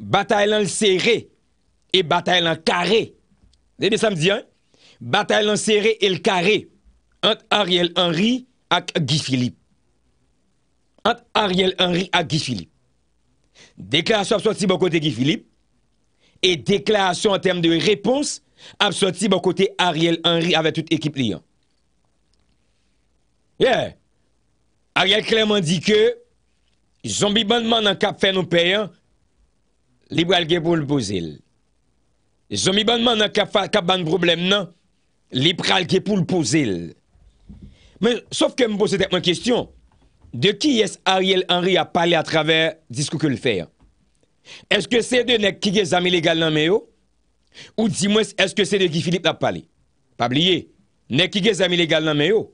Batae lan l serre e batae lan kare. Debe samdi an? Batae lan serre e l kare ant Ariel Henry ak Guy Philippe. Ant Ariel Henry ak Guy Philippe. Deklaasyon apsoti bo kote Guy Philippe e deklaasyon an tem de repons apsoti bo kote Ariel Henry ave tout ekip li an. Ye! Ariel clairement di ke zombie bandman an kap fè nou pey an Libral gen pou l'po zil. Zon mi banman nan kap ban problem nan, liberal gen pou l'po zil. Men, saf ke m pou se tekman kestyon, de ki es Ariel Henry a pale a traver disko ke l'fer? Eske se de nek ki gen zami legal nan meyo? Ou di mwen eske se de ki Filip la pale? Pa blye, nek ki gen zami legal nan meyo?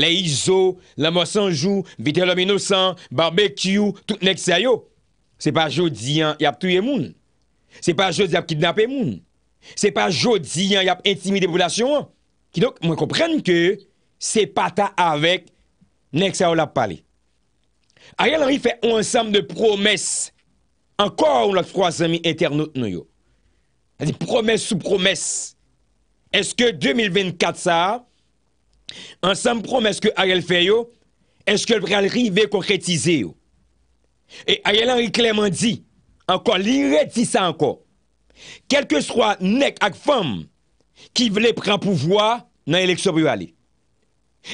Le Iso, la Monsanjou, Viterlomino San, Barbecue, tout nek seyo? Se pa jo diyan yap touye moun. Se pa jo diyan yap kidnapè moun. Se pa jo diyan yap intimi depolasyon an. Ki nok mwen kompren ke se pata avek nek sa ou la pale. A yal ri fe ou ansam de promes. Ankor ou lak fwa zami eternot nou yo. A di promes sou promes. Eske 2024 sa, ansam promes ke a yal fe yo, eske pral ri ve konkretize yo. E a yel anri kleman di, ankon li reti sa ankon, kelke swa nek ak fom ki vle pran pouvoi nan eleksyon pou yu ale.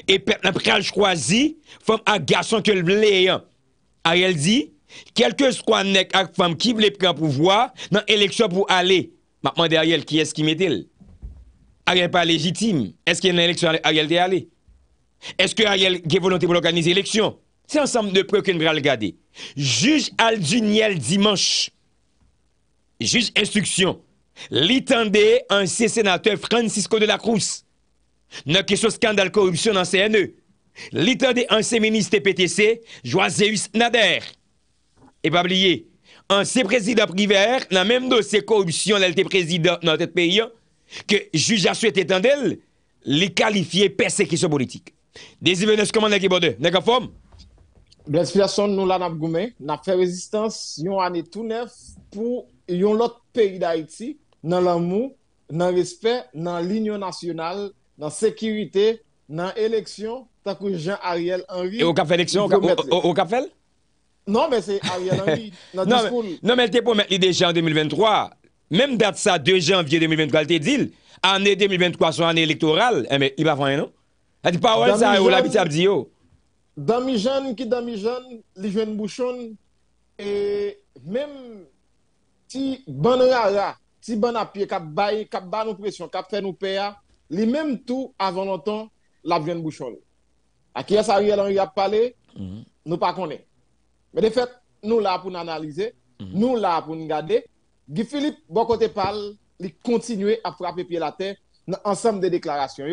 E pep nan pral chwazi, fom ak gason ke l vle yon. A yel di, kelke swa nek ak fom ki vle pran pouvoi nan eleksyon pou yu ale. Matman de a yel, ki es ki metil? A yel pa legitime? Eske nan eleksyon a yel de yale? Eske a yel ge volante pou l'organize eleksyon? C'est ensemble de preuves que nous allons regarder. Juge Alduniel dimanche. Juge instruction. L'étendait ancien sénateur Francisco de la Cruz. Dans question scandale corruption dans CNE. L'étendait ancien ministre PTC, Joaséus Nader. Et pas oublier, ancien président privé, dans même dossier corruption, le président dans notre pays, hein, que juge a souhaité étendre, les qualifier persécution politique. Des événements comment qui de n'est forme? Blaise nous nou n'a fait goumen, nap fè rezistans yon anè tout nef pou yon lot peyi d'Haïti nan l'amou, nan respè, nan dans nasyonal, nan dans nan tant takou Jean Ariel Henry. Et au café élection, au Ou Non, mais c'est Ariel Henry Non, mais te pou déjà li deja en 2023. même date ça 2 janvier 2023 te dil, anè 2023 son anè elektoral, e eh, men i pa Il hein, nou? A pas, pa wèl sa ou l'habit ap oh. di yo? Dami jeune qui Dami jeune les jeunes bouchons, et même si bon rara, si bon à pied, cap bail, cap bas nous pression, cap fait nous payer, les même tout avant longtemps, la jeune bouchon. a qui est-ce Ariel Henry a parlé, mhm. nous ne pas Mais de fait, nous là pour analyser, mhm. nous là pour nous garder. Guy Philippe, bon côté parle, il continue à frapper pied la terre dans ensemble des déclarations.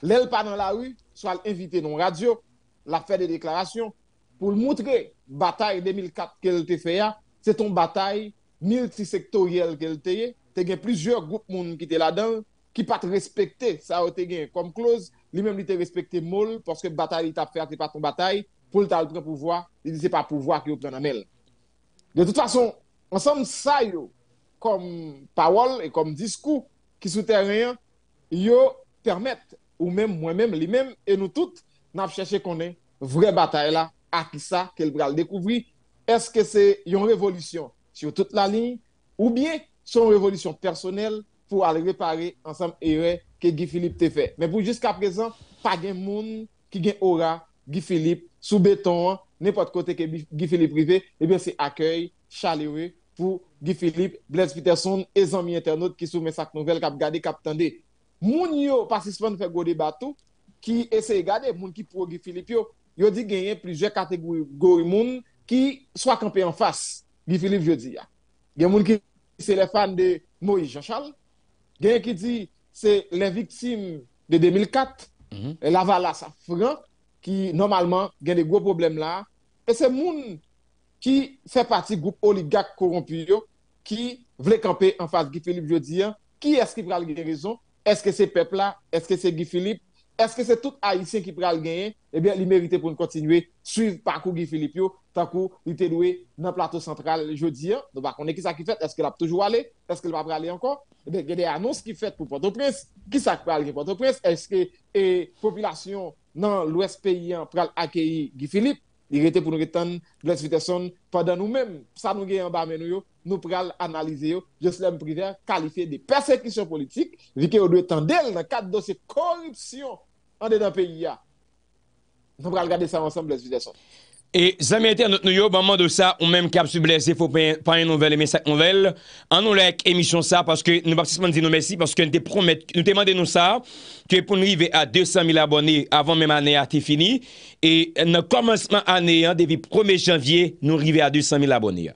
L'aile pas dans la rue, soit invité dans radio la des déclarations pour montrer bataille 2004 qu'elle te fait hein. c'est une bataille multisectorielle qu'elle te fait plusieurs groupes monde qui étaient là-dedans qui pas respecté ça comme clause lui-même il te respecté mol parce que bataille t'a fait c'est pas ton bataille pour le pouvoir il dit c'est pas pouvoir qui obtient en mail de toute façon ensemble ça comme parole et comme discours qui souterrain yo permettent ou même moi-même lui-même et nous toutes n'a cherché qu'on est vraie bataille là, à qui ça qu'elle va découvrir. Est-ce que c'est une révolution sur toute la ligne ou bien c'est une révolution personnelle pour aller réparer ensemble erreur que Guy Philippe t'a fait. Mais pour jusqu'à présent, pas de monde qui a aura Guy Philippe sous béton, n'importe côté que Guy Philippe privé, eh bien c'est accueil chaleureux pour Guy Philippe, Blaise Peterson et amis internautes qui soumettent cette nouvelle, qui ont regardé, qui ont attendu. Moun yo, pas de faire gros débat qui essaie de garder les gens qui pour Philippe, ils dit y a plusieurs catégories de gens qui soit campés en face de Philippe, Il y a des gens qui sont les fans de Moïse Jean-Charles, il y a qui que c'est les victimes de 2004, -hmm. et la qui normalement ont des gros problèmes là. Et c'est gens qui font partie du groupe oligarque corrompu qui veut camper en face de Philippe, je qui est-ce qui va la raison Est-ce que c'est peuple là Est-ce que c'est Guy Philippe est-ce que c'est tout Haïtien qui prend le gagner Eh bien, il mérite pour nous continuer suivre parcours Guy Philippe. tant qu'il était doué dans le plateau central jeudi. Hein. Donc, on bah, on est qui ça qui fait Est-ce qu'il a toujours allé Est-ce qu'il va pas aller encore Eh bien, il y a des annonces qui fait pour Port-au-Prince. Qui ça qui prend pour Port-au-Prince Est-ce que la population dans l'Ouest pays prend accueillir Guy Philippe il était pour nous retenir les Peterson pendant nous-mêmes. Ça nous gagne en bas, mais nous, nous prenons analyser Jocelyn Privé qualifié de persécution politique, vu qu'il doit tendre dans le cadre de ces corruption en dedans pays. Nous pourrions regarder ça ensemble, les E zami internet nou yo, banman do sa, ou menm kap sublese, pou payen nouvel, emesak nouvel. An nou lek emisyon sa, paske nou baksisman di nou mesi, paske nou temande nou sa, ki pou nou rive a 200 000 abonni avan menmane a te fini. E nan komanseman aneyan, devy 1 janvye, nou rive a 200 000 abonni.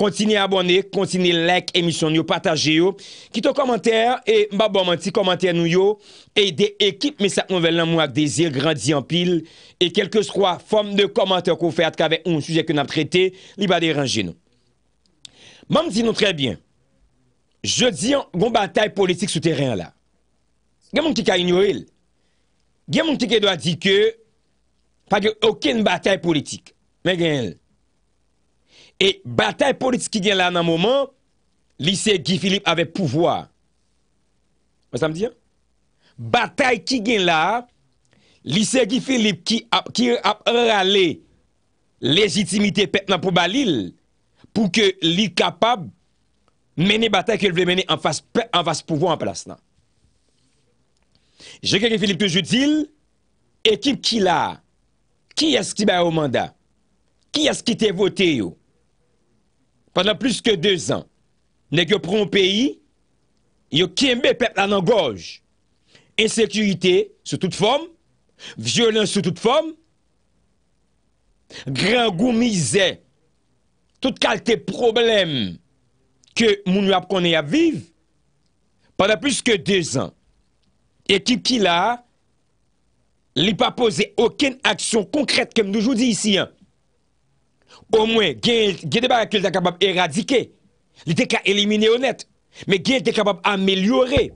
Kontini abonni, kontini lek emisyon nou, pataje yo. Kiton komantèr, e mba bonman ti komantèr nou yo. E de ekip me sa konvel nan mou ak de zir grand zi an pil E kelke sro a fom de komantèr kou fè at kave un suje koun ap trete Li ba deran gen nou Man m zi nou tre bien Je di yon goun batay politik sou teren la Gen moun ki ka inyo el Gen moun ki ke do a di ke Fa gen okèn batay politik Men gen el E batay politik ki gen la nan mouman Li se Guy Philippe ave pouvoi Mè sa m di ya? Batay ki gen la, li segi Filip ki ap rale lejitimite pep nan pou balil pou ke li kapab mene batay ke vle mene an vas pouvo an palas nan. Jekan ki Filip toujou dil, ekip ki la, ki yas ki bayo manda, ki yas ki te vote yo. Pendan plus ke 2 an, nek yo proun peyi, yo kembe pep nan an goj. insécurité sous toute forme, violence sous toute forme, grand goût misère, toute qualité problème que nous avons à vivre pendant plus que deux ans. Et qui là, n'a pas posé aucune action concrète, comme nous dit ici. Hein. Au moins, il y a des capable d'éradiquer. Il était capable d'éliminer honnête. Mais il était capable d'améliorer.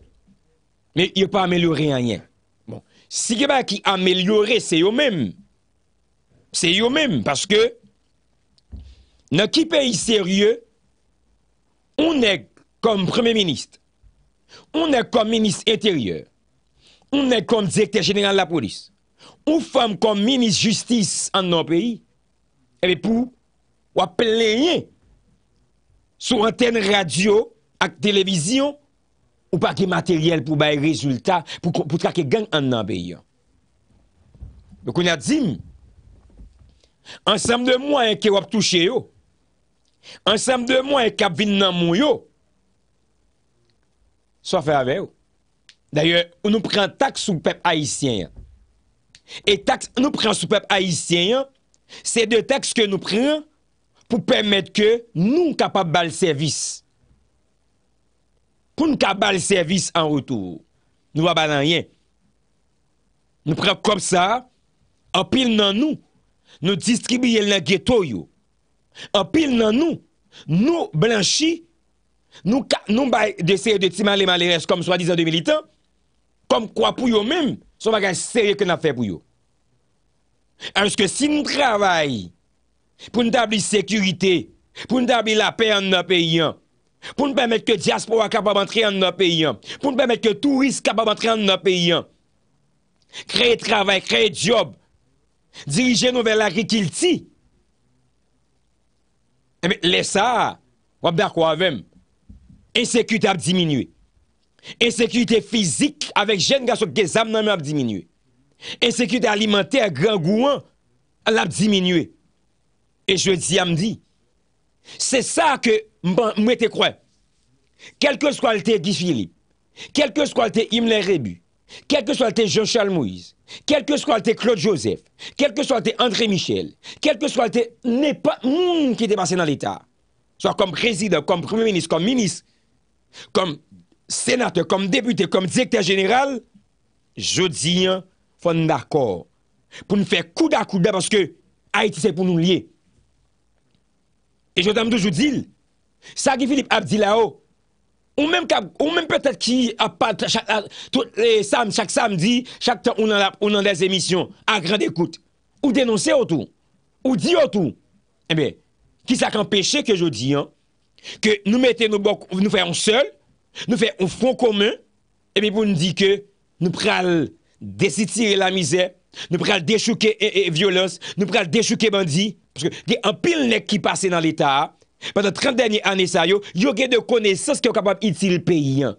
Mais il n'y a pas amélioré rien. Bon. Si quelqu'un qui amélioré, c'est eux-mêmes. C'est eux-mêmes. Parce que, dans qui pays sérieux, on est comme Premier ministre, on est comme ministre intérieur, on est comme directeur général de la police, on femme comme ministre justice en notre pays, et eh pour, on sur antenne radio et télévision Ou pa ki materyel pou bay rezultat, pou tra ki gen an nan beyo. Bekoun adzim, ansem de mwen ke wap touche yo, ansem de mwen kap vin nan moun yo, sa fe ave yo. Daye, ou nou pren taks sou pep Haitien. E taks nou pren sou pep Haitien, se de taks ke nou pren pou pemet ke nou kapap bal servis. pou nou ka bal servis an wotou, nou wabal an yen. Nou preb kom sa, apil nan nou, nou distribye l na geto yo, apil nan nou, nou blanshi, nou bay deseye de ti mali mali res kom swa dizan de militan, kom kwa pou yo men, sou wakay seye kena fe pou yo. Anj ke si nou travay, pou nou tabli sekurite, pou nou tabli la pey an nou pey yon, pour nous permettre que diaspora capable d'entrer dans notre pays, hein. pour nous permettre que touristes capable d'entrer dans notre pays. Hein. Créer travail, créer job, diriger nous vers l'agriculture. Mais eh les laisse ça, on quoi avec Insécurité a diminué. Insécurité physique avec jeunes garçons qui ont des a diminué. Insécurité alimentaire, grand gouan, hein, elle a diminué. Et je dis à me c'est ça que je te crois. Quel que soit le Guy Philippe, quel que soit le Imler Rebu, quel que soit le Jean-Charles Moïse, quel que soit le Claude Joseph, quel que soit le André Michel, quel que soit le n'est pas qui était passé dans l'État, soit comme président, comme premier ministre, comme ministre, comme sénateur, comme député, comme directeur général, je dis, hein, faut d'accord. Pour nous faire coup d'à coup parce que Haïti, c'est pour nous lier. Et je t'aime toujours dire, ça qui Philippe Abdi là-haut, ou même, peut-être qui a pas chaque, les chaque samedi, chaque temps, on a, on a des émissions à grande écoute, ou dénoncer autour, ou dire autour. Eh bien, qui ça empêché que je dis, hein, que nous mettons nos bocs, nous faisons seul, nous faisons un front commun, et eh bien, vous nous dire que nous prenons décider la misère, nous prenons déchouquer et, violence, nous prenons déchouquer bandits, Gè an pil lèk ki pase nan l'État, patan 30 dènyè anè sa yo, yo gè de kone sè sè sè ki yo kapab itil pe yè.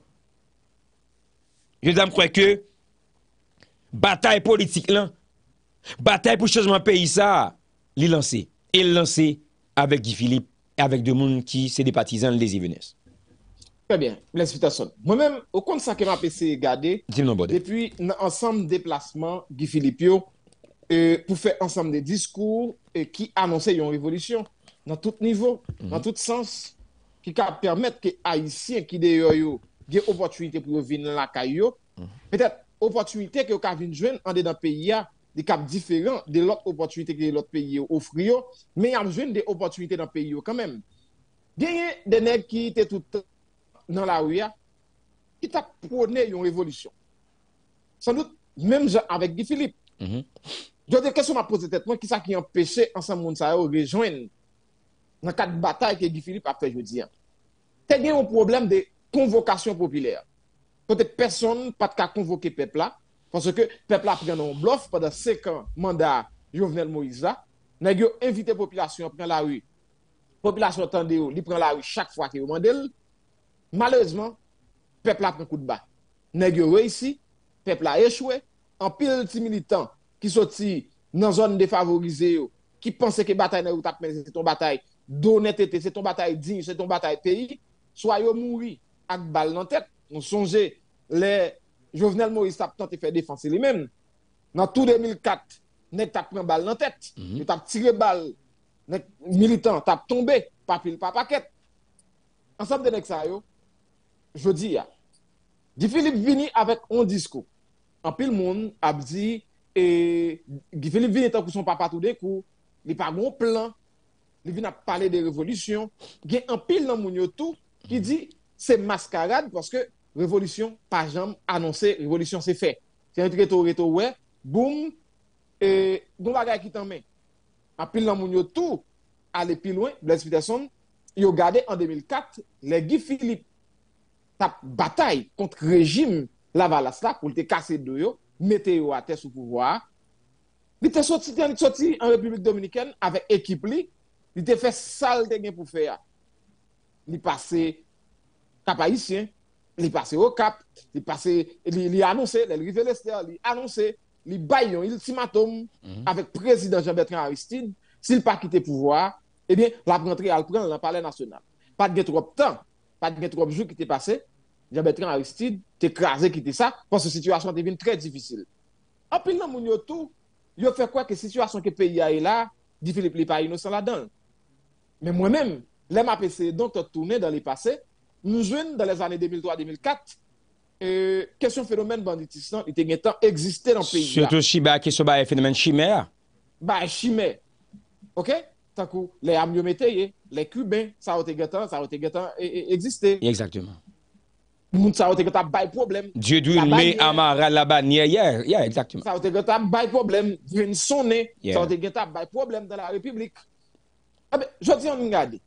Yo dèm kwe euh, kè, batay politik lan, batay pou chazman pe yè sa, li lanse, e lanse avèk Gifilip, avèk dè moun ki sè dè patizan lè zè vènes. Fè bè, lè sè fè tè son. Mwen mèm, okon sa kè mè apè sè gade, dèpù nan ansam dèplasman Gifilip yo, pou fè ansam dè diskour, qui annonçait une révolution dans tout niveau, niveaux, mhm. dans dans tout sens, qui a permettre que les Haïtiens qui ont des opportunités pour venir la caillou, mhm. peut-être opportunités que vous avez dans en dedans pays sont des cap de l'autre que l'autre pays mais il a besoin des opportunités dans pays quand même a des gens qui étaient tout temps dans la rue qui t'a une révolution sans doute même avec Guy Philippe mhm. Je dis, question m'a posé tête, moi, qui ça qui empêche ensemble moun de oh, rejoindre dans quatre bataille que Guy Philippe a fait, je dis. a un problème de convocation populaire. peut personne n'a pas de convoquer peuple parce que peuple a pris un bluff pendant 5 ans, mandat Jovenel Moïse là. N'a invité la population à prendre la rue. La population attendait, elle prend la rue chaque fois qu'elle mandat. Malheureusement, peuple a pris un coup de bas. N'a a réussi, peuple a échoué. En pile de militants, qui sorti dans zone défavorisée, qui pensait que bataille n'est pas c'est ton bataille d'honnêteté, c'est ton bataille digne, c'est ton bataille pays, soit yo mouri avec balle dans tête. On songe, les Jovenel Moïse a tenté de faire défense lui-même. Dans tout 2004, nek t'a pris balle dans tête, mm t'a tiré balle, nek militant t'a tombé, pas pile pas paquet. Ensemble de nek ça je dis ya. Di Philippe vini avec un discours. En pile monde a dit et Philippe vient tant que son papa tout découvre, il n'y a pas grand plan, il vient parler de révolution. Il y a un pile dans mon tout qui dit c'est mascarade parce que révolution, pas jamais annoncé, révolution c'est fait. C'est un truc qui ouais, boum, et bon bagage qui t'en met. Un pile dans mon tout, aller plus loin, Blaise Peterson, il a gardé en 2004 les Guy Philippe, ta bataille contre le régime Lavalas là pour te casser de météo à terre sous pouvoir. Il était sorti, sorti en République dominicaine avec équipe li. Il était fait sale de pour faire. Il passé cap haïtien, il passé au cap, il passé, il annoncé, il rive l'Esther, il annoncé, il baillon, il ultimatum mm avec président Jean-Bertrand Aristide. S'il pas quitté le pouvoir, eh bien, la rentrée à le dans le palais national. Pas de trop de temps, pas de trop de jours qui était passé, Jean-Bertrand Aristide te krasè ki te sa, pon se situasyon très difficile. En difisil. Anpil nan moun yo tou, yo fè kwa situation que ke peyi a e la, di Philippe Lipa inosan la dan. Men mwen men, les MAPC dont te tourne dans li pase, nou jwen dans les années 2003-2004, euh, kesyon fenomen il ite gen temps egziste dans le pays. Surtout si ba ki sou ba e fenomen chimè a? Ba Ok? Takou, coup, les ye, les les sa ça gen tan, ça a gen tan egziste. Exactement moun sa wote ke ta bay problem. Dieu dwi me amara la banye, yeah, yeah, exactement. Sa wote ke ta bay problem, vin sonne, yeah. sa wote ke ta bay problem dan la republik. Abe, ah, dis an ngade,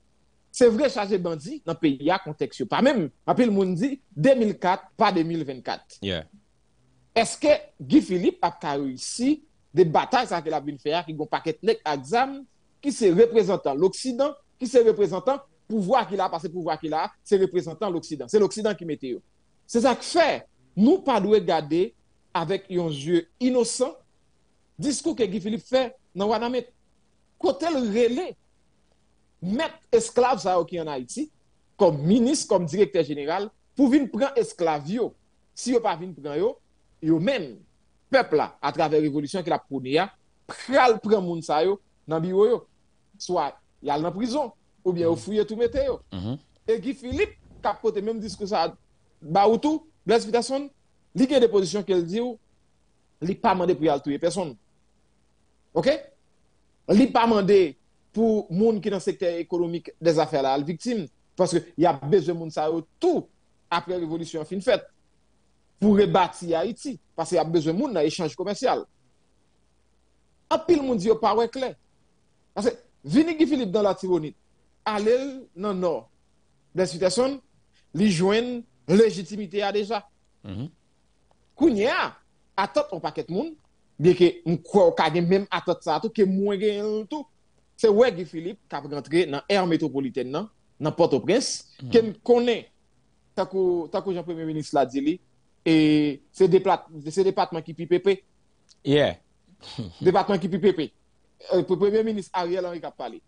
se vre chaje bandi nan peyi ya contexte. Pa mèm, apil moun di, 2004 pa 2024. Yeah. que Guy Philippe a réussi reysi de batay sa ke la bin qui ki gon paket nek aksam, ki se reprezentan l'Oksidan, ki se reprezentan pouvoir qu'il a, parce que pouvoir qu'il a, c'est représentant l'Occident. C'est l'Occident qui mettait C'est ça que fait. Nous pas regarder garder avec un yeux innocent discours que Philippe fait dans Waname. Côté le relais, mettre esclaves ça qui en Haïti, comme ministre, comme directeur général, pour venir prendre esclavio. Si ne yo pas venir prendre yo, même peuple à travers la révolution qu'il a prôné, pral prendre prendre, gens dans bureau Soit y a en prison, ou bien vous mm-hmm. fouillez ou fouiller tout mettre. Mm-hmm. Et Guy Philippe, capote même que ça, bah ou tout, Blaise il y a des positions qu'elle dit, il n'a pas demandé pour les personne. OK? Il n'a pas demandé pour les qui dans le secteur économique des affaires là, les victimes. Parce qu'il y a besoin de monde ça tout après la révolution fin faite pour rebâtir Haïti. Parce qu'il y a besoin de monde dans l'échange commercial. un pile, monde dit, pas clair. Parce que, Vini Guy Philippe dans la tyronite, alel nan nor. Desi tason, li jwen lejitimite ya deja. Mm-hmm. Kounye a, atot an paket moun, biye ke mkwa wakage mwen atot sa ato, ke mwen gen an tout. Se wege Filip kap rentre nan air metropoliten nan, nan Port-au-Prince, ke mkone tako jan premier menis la dili, e se departman ki pipepe. Yeah. Departman ki pipepe. Premier menis Ariel Henry kap pale.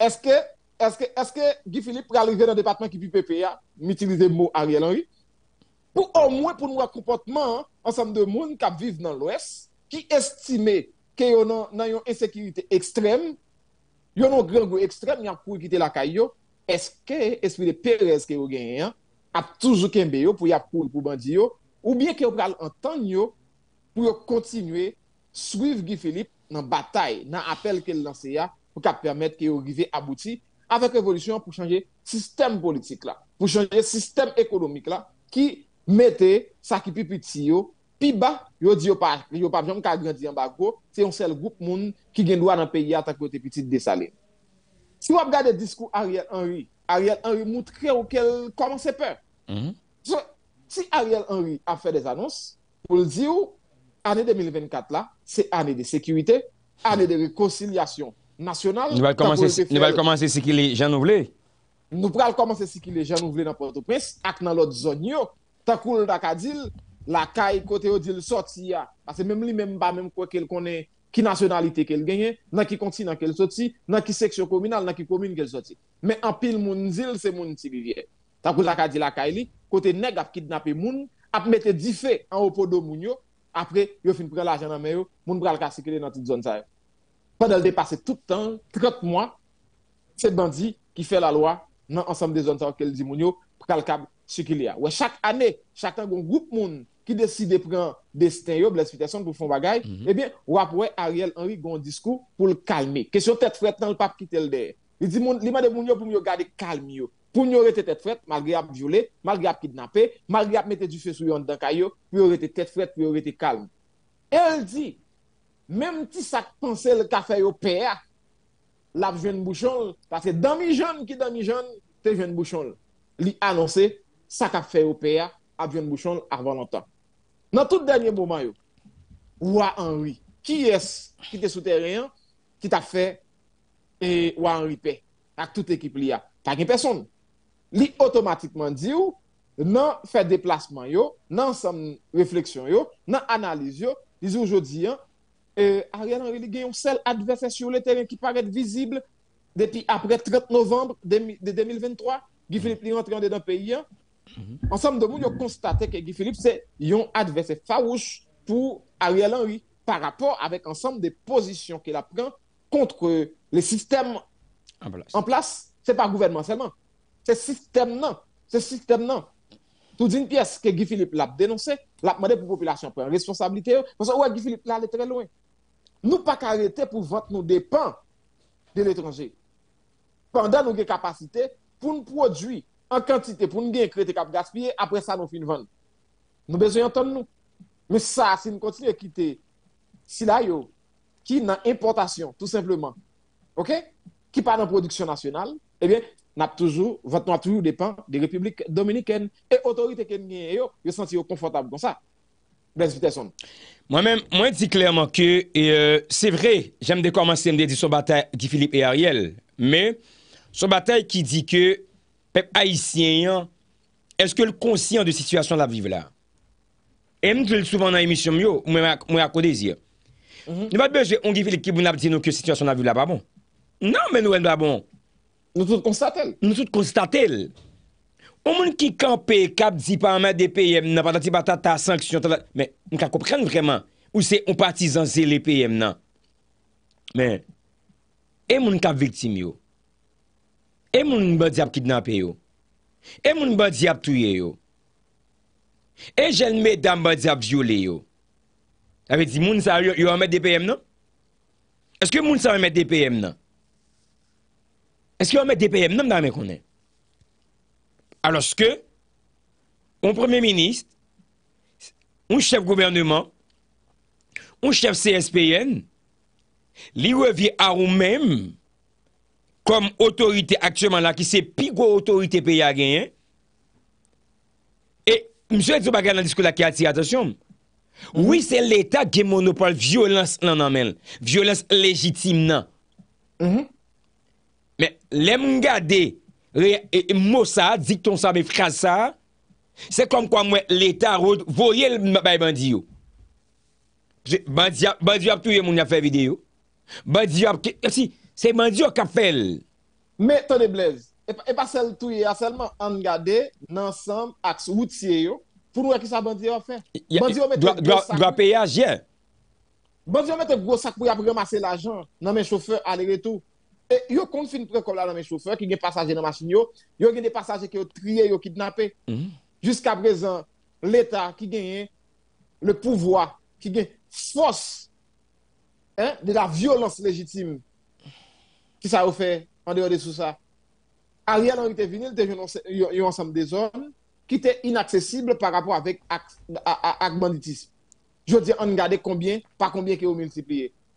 Eske est-ce que, est que Guy Philippe va arriver dans le département qui PPA, m'utiliser le mot Ariel Henry, pour au moins pour nous un comportement hein, ensemble de monde qui vivent dans l'Ouest, qui estiment que ont une insécurité extrême, nous avons un grand extrême, nous avons pour quitter la caille, est-ce que l'esprit de Pérez que vous avez hein, a toujours qu'un pour y avoir pour bandit, ou bien qu'on vous avez temps pour continuer à suivre Guy Philippe dans la bataille, dans l'appel qu'il lancé hein, pour permettre qu'il arrive à aboutir avec révolution pour changer système politique là, pour changer système économique là, qui mettait ça qui plus petit puis bas, yo n'y a pas yo pas grandir en bas c'est un seul groupe monde qui a droit dans pays à tant côté petite Dessalines. Si on regarde le discours Ariel Henry, Ariel Henry montre comment c'est peur. Mhm. si Ariel Henry a fait des annonces pour dire l'année 2024 là, c'est année de sécurité, année de réconciliation, national. Nous allons commencer, nous commencer ce qu'il est Jean Nous allons commencer ce qu'il est nous voulaient dans Port-au-Prince, et dans l'autre zone. Tant qu'on l'a dit, la caille côté où il sorti, parce que même lui, même pas, même quoi qu'elle connaît, qui nationalité qu'elle gagne, dans qui continent qu'elle sorti, dans qui section communale, dans qui commune qu'elle sorti. Mais en pile, mon zil c'est mon petit rivière. Tant qu'on l'a dit, la caille, côté nègre a kidnappé moun, a mettre 10 faits en haut de moun, après, il a fini prendre l'argent dans main, moun pral kasikile dans toute zone ça pendant le dépasser tout le temps, 30 mois, c'est bandit qui fait la loi dans l'ensemble des zones qu'elle dit Mounio, pour ce qu'il y a. Ouais, chaque année, chacun un groupe monde qui décide de prendre destin, de l'explication pour faire des choses, mhm. eh bien, ou Ariel Henry a un discours pour le calmer. Question tête frette dans le pape qui le derrière. Il dit, il m'a demandé pour me garder calme, pour le rester tête frette, malgré avoir violé, malgré avoir kidnappé, malgré avoir mettre du feu sur yon dans caillou, pour rester tête frette, pour rester calme. Elle dit, même si ça pensait le café au père, la jeune bouchon, parce que demi jeune qui demi jeune, t'es jeune bouchon. Lui annoncé, ça café au père, à bouchon avant longtemps. Dans tout dernier moment, yo, Roi Henri, qui est ce qui était souterrain, qui t'a fait et ouah Henri paix, avec toute équipe n'y Pas personne. Lui automatiquement dit, non fait déplacement yo, non sans réflexion yo, non analyse yo, Dis aujourd'hui hein, E, Ariel Henry y a un seul adversaire sur le terrain qui paraît visible depuis après 30 novembre 2023, Guy Philippe li rentre yon le peyi an. Ensemble, de moun constaté que Guy Philippe c'est un adversaire farouche pour Ariel Henry par rapport avec ensemble des positions qu'il a pren contre le système en place c'est pas gouvernement seulement. C'est système non. Se système Tout d'une pièce que Guy Philippe l'a dénoncé, l'a demandé pour la population prendre responsabilité. Parce que Guy Philippe l'a allé très loin. Nous pas arrêter pour vendre nos dépens de l'étranger. Pendant nous avons capacité pour nous produire en quantité, pour nous créer des cap gaspiller, après ça nous finissons vendre. Nous besoin entendre nous. Mais ça, si nous continuons à quitter, si qui dans importation, tout simplement, ok, qui parle dans production nationale, eh bien, n'a toujours, votre toujours dépend des République Dominicaine et autorités qui yo, senti confortable comme ça. Mwen di klerman ke, e, e, se vre, jem de kwa mwen se mde di sou batay Gifilip E. Ariel, me sou batay ki di ke pep Haitien, eske l konsyen de situasyon la vive la? E mwen jel souvan nan emisyon myo, mwen ak kode zir. Mhm. Nou bat bej, on Gifilip ki bunap di nou ke situasyon la vive la babon. Nan men nou en babon. Nou tout konstatel. Nou tout konstatel. Ou moun ki kampe kap di pa amè depèyèm nan, pata ti pata ta sanksyon, men, moun ka koupren vreman, ou se ou patizansè lè depèyèm nan. Men, e moun kap viktim yo? E moun mbè di ap kidnapè yo? E moun mbè di ap touye yo? E jen mè dam mbè di ap vyo lè yo? Ape di moun sa yo amè depèyèm nan? Eske moun sa yo amè depèyèm nan? Eske yo amè depèyèm nan mda mè konè? Alors que un premier ministre, un chef gouvernement, un chef CSPN, lui revient à vous-même comme autorité actuellement là qui c'est pigot autorité pays à gagner. Et monsieur dit dans le discours là qui attire attention. Oui, c'est l'État qui monopole violence non main. Violence légitime mm-hmm. Mais les garder E, e, mot ça, dicton ça, mais phrase ça, c'est comme quoi l'État voyait le bandit. Bandit a tué mon fait vidéo. Bandit a. E si, c'est bandit qui a fait. Mais, attendez, Blaise, et pas celle a seulement en garder ensemble axe routier pour voir qui ça bandit a fait. Bandit a mis Doit payer agir. Bandit a un gros sac pour ramasser l'argent. Non, mais chauffeur, allez tout. Et yo confine précoce là dans mes chauffeurs qui ont des passagers dans la machine, yo, yo des passagers qui ont trié, yo kidnappé. Mhm. Jusqu'à présent, l'État qui gagne le pouvoir, qui gagne force hein, de la violence légitime, qui ça a fait en dehors de tout ça. Ariel Henry était venu, a était ensemble des hommes qui étaient inaccessibles par rapport avec ak, Je veux dire, on combien, pas combien qui ont multiplié.